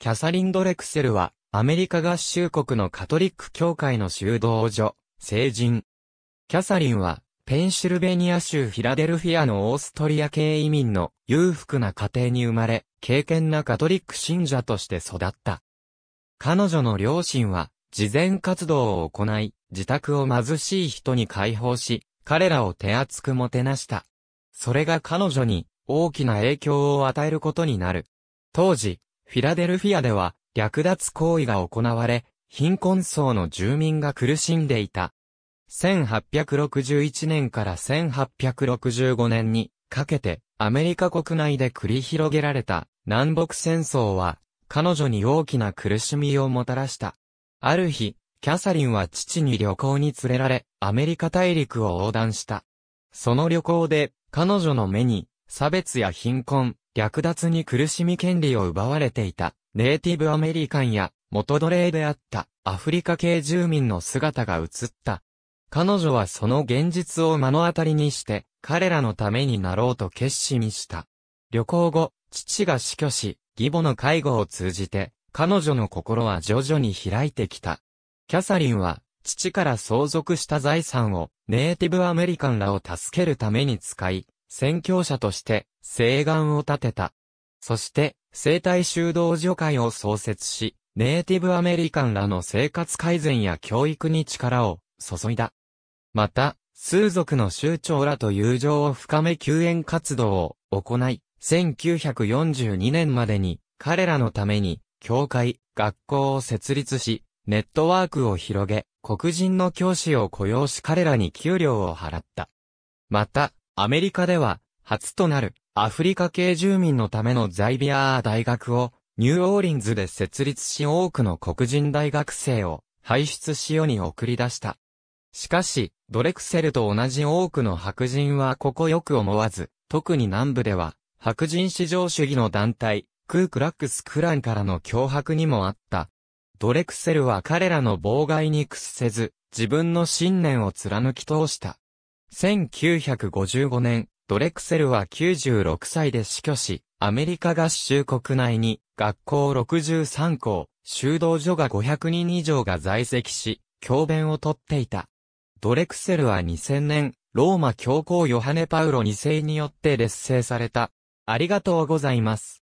キャサリン・ドレクセルは、アメリカ合衆国のカトリック教会の修道女、聖人。キャサリンは、ペンシルベニア州フィラデルフィアのオーストリア系移民の裕福な家庭に生まれ、敬虔なカトリック信者として育った。彼女の両親は、慈善活動を行い、自宅を貧しい人に解放し、彼らを手厚くもてなした。それが彼女に大きな影響を与えることになる。当時、フィラデルフィアでは略奪行為が行われ、貧困層の住民が苦しんでいた。1861年から1865年にかけてアメリカ国内で繰り広げられた南北戦争は彼女に大きな苦しみをもたらした。ある日、キャサリンは父に旅行に連れられアメリカ大陸を横断した。その旅行で彼女の目に差別や貧困、略奪に苦しみ権利を奪われていた、ネイティブアメリカンや元奴隷であったアフリカ系住民の姿が映った。彼女はその現実を目の当たりにして、彼らのためになろうと決心した。旅行後、父が死去し、義母の介護を通じて、彼女の心は徐々に開いてきた。キャサリンは、父から相続した財産を、ネイティブアメリカンらを助けるために使い、宣教者として、誓願を立てた。そして、生態修道所会を創設し、ネイティブアメリカンらの生活改善や教育に力を注いだ。また、数族の州長らと友情を深め救援活動を行い、1942年までに彼らのために、教会、学校を設立し、ネットワークを広げ、黒人の教師を雇用し彼らに給料を払った。また、アメリカでは、初となるアフリカ系住民のためのザイビアー大学をニューオーリンズで設立し多くの黒人大学生を輩出し世に送り出した。しかし、ドレクセルと同じ多くの白人はここよく思わず、特に南部では、白人至上主義の団体、クークラックスクランからの脅迫にもあった。ドレクセルは彼らの妨害に屈せず、自分の信念を貫き通した。1955年、ドレクセルは96歳で死去し、アメリカ合衆国内に学校63校、修道所が500人以上が在籍し、教鞭をとっていた。ドレクセルは2000年、ローマ教皇ヨハネ・パウロ2世によって劣勢された。ありがとうございます。